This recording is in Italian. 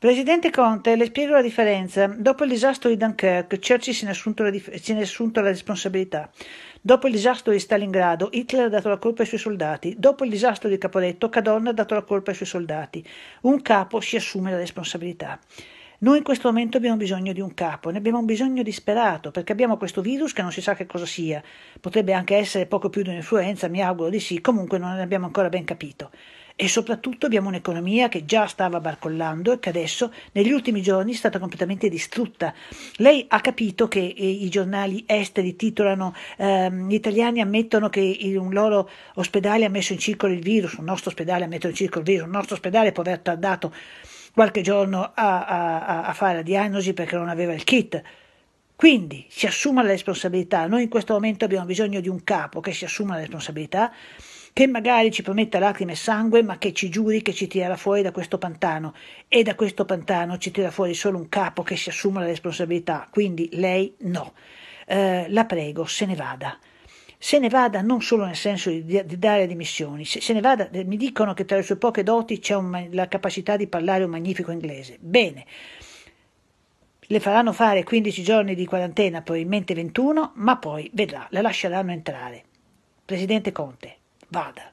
Presidente Conte, le spiego la differenza. Dopo il disastro di Dunkirk, Churchill se ne, se ne è assunto la responsabilità. Dopo il disastro di Stalingrado, Hitler ha dato la colpa ai suoi soldati. Dopo il disastro di Caporetto, Cadorna ha dato la colpa ai suoi soldati. Un capo si assume la responsabilità. Noi in questo momento abbiamo bisogno di un capo, ne abbiamo un bisogno disperato, perché abbiamo questo virus che non si sa che cosa sia, potrebbe anche essere poco più di un'influenza, mi auguro di sì, comunque non ne abbiamo ancora ben capito. E soprattutto abbiamo un'economia che già stava barcollando e che adesso negli ultimi giorni è stata completamente distrutta. Lei ha capito che eh, i giornali esteri titolano ehm, gli italiani ammettono che un loro ospedale ha messo in circolo il virus, un nostro ospedale ha messo in circolo il virus, un nostro ospedale può aver tardato qualche giorno a, a, a fare la diagnosi perché non aveva il kit. Quindi si assuma la responsabilità. Noi in questo momento abbiamo bisogno di un capo che si assuma la responsabilità, che magari ci prometta lacrime e sangue, ma che ci giuri che ci tirerà fuori da questo pantano. E da questo pantano ci tira fuori solo un capo che si assuma la responsabilità. Quindi lei no. Eh, la prego, se ne vada se ne vada non solo nel senso di, di dare dimissioni, se, se, ne vada, eh, mi dicono che tra le sue poche doti c'è un, la capacità di parlare un magnifico inglese. Bene, le faranno fare 15 giorni di quarantena, probabilmente 21, ma poi vedrà, la lasceranno entrare. Presidente Conte, vada.